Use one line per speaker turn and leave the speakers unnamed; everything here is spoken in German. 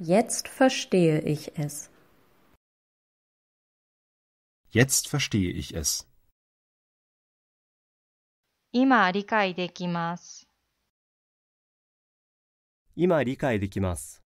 Jetzt verstehe ich es.
Jetzt verstehe ich es.
Ima 今理解できます。
今理解できます。